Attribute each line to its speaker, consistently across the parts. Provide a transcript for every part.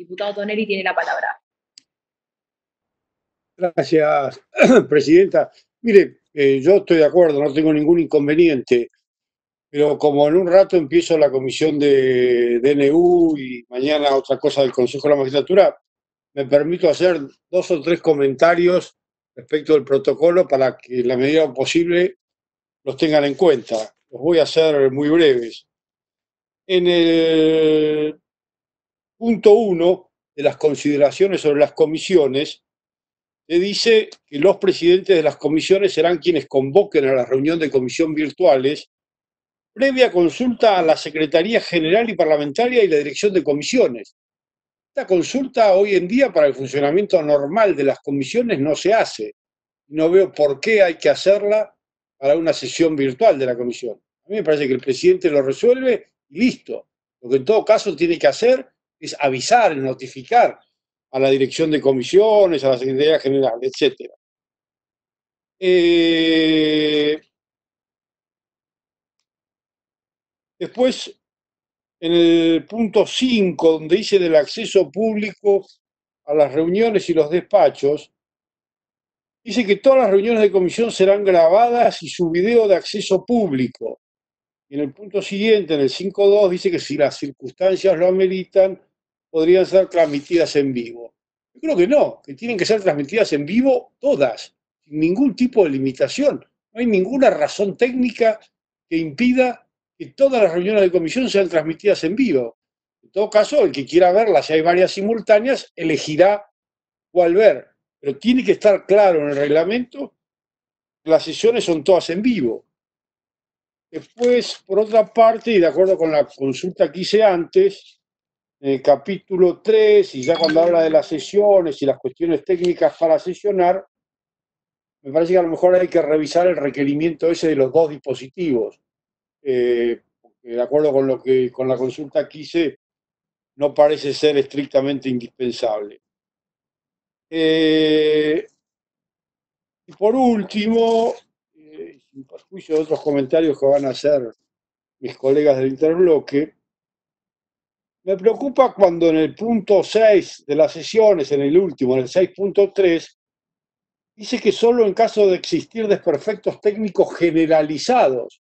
Speaker 1: Diputado Tonelli tiene la palabra. Gracias, Presidenta. Mire, eh, yo estoy de acuerdo, no tengo ningún inconveniente, pero como en un rato empiezo la comisión de DNU y mañana otra cosa del Consejo de la Magistratura, me permito hacer dos o tres comentarios respecto del protocolo para que en la medida posible los tengan en cuenta. Los voy a hacer muy breves. En el punto uno de las consideraciones sobre las comisiones, se dice que los presidentes de las comisiones serán quienes convoquen a la reunión de comisión virtuales previa consulta a la Secretaría General y Parlamentaria y la Dirección de Comisiones. Esta consulta hoy en día para el funcionamiento normal de las comisiones no se hace. No veo por qué hay que hacerla para una sesión virtual de la comisión. A mí me parece que el presidente lo resuelve y listo. Lo que en todo caso tiene que hacer es avisar, notificar a la dirección de comisiones, a la Secretaría General, etc. Eh, después, en el punto 5, donde dice del acceso público a las reuniones y los despachos, dice que todas las reuniones de comisión serán grabadas y su video de acceso público. Y en el punto siguiente, en el 5.2, dice que si las circunstancias lo ameritan, podrían ser transmitidas en vivo. Yo creo que no, que tienen que ser transmitidas en vivo todas, sin ningún tipo de limitación. No hay ninguna razón técnica que impida que todas las reuniones de comisión sean transmitidas en vivo. En todo caso, el que quiera verlas, si hay varias simultáneas, elegirá cuál ver. Pero tiene que estar claro en el reglamento que las sesiones son todas en vivo. Después, por otra parte, y de acuerdo con la consulta que hice antes, en el capítulo 3, y ya cuando habla de las sesiones y las cuestiones técnicas para sesionar, me parece que a lo mejor hay que revisar el requerimiento ese de los dos dispositivos. Eh, de acuerdo con lo que con la consulta que hice, no parece ser estrictamente indispensable. Eh, y por último, eh, sin perjuicio de otros comentarios que van a hacer mis colegas del interbloque, me preocupa cuando en el punto 6 de las sesiones, en el último, en el 6.3, dice que solo en caso de existir desperfectos técnicos generalizados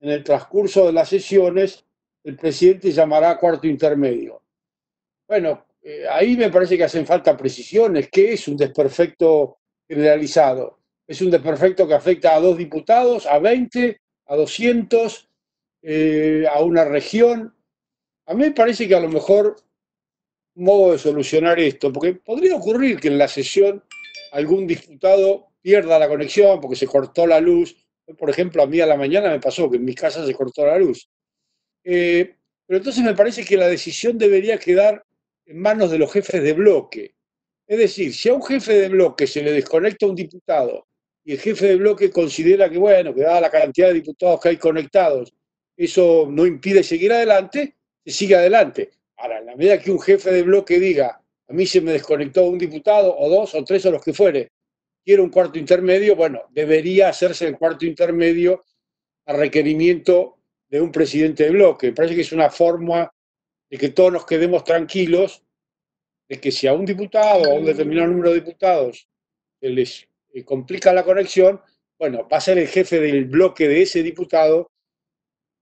Speaker 1: en el transcurso de las sesiones, el presidente llamará a cuarto intermedio. Bueno, eh, ahí me parece que hacen falta precisiones. ¿Qué es un desperfecto generalizado? ¿Es un desperfecto que afecta a dos diputados, a 20, a 200, eh, a una región? A mí me parece que a lo mejor modo de solucionar esto, porque podría ocurrir que en la sesión algún diputado pierda la conexión porque se cortó la luz. Por ejemplo, a mí a la mañana me pasó que en mi casa se cortó la luz. Eh, pero entonces me parece que la decisión debería quedar en manos de los jefes de bloque. Es decir, si a un jefe de bloque se le desconecta un diputado y el jefe de bloque considera que, bueno, que dada la cantidad de diputados que hay conectados, eso no impide seguir adelante, sigue adelante. Ahora, en la medida que un jefe de bloque diga, a mí se me desconectó un diputado o dos o tres o los que fuere, quiero un cuarto intermedio, bueno, debería hacerse el cuarto intermedio a requerimiento de un presidente de bloque. parece que es una forma de que todos nos quedemos tranquilos de que si a un diputado o a un determinado número de diputados se les eh, complica la conexión, bueno, va a ser el jefe del bloque de ese diputado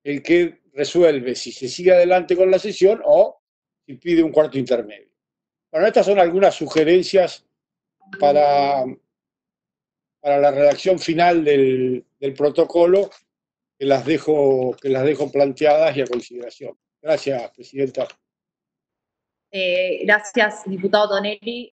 Speaker 1: el que resuelve si se sigue adelante con la sesión o si pide un cuarto intermedio. Bueno, estas son algunas sugerencias para, para la redacción final del, protocolo que las, dejo, que las dejo planteadas y a consideración. Gracias, Presidenta. Eh, gracias, diputado Donelli.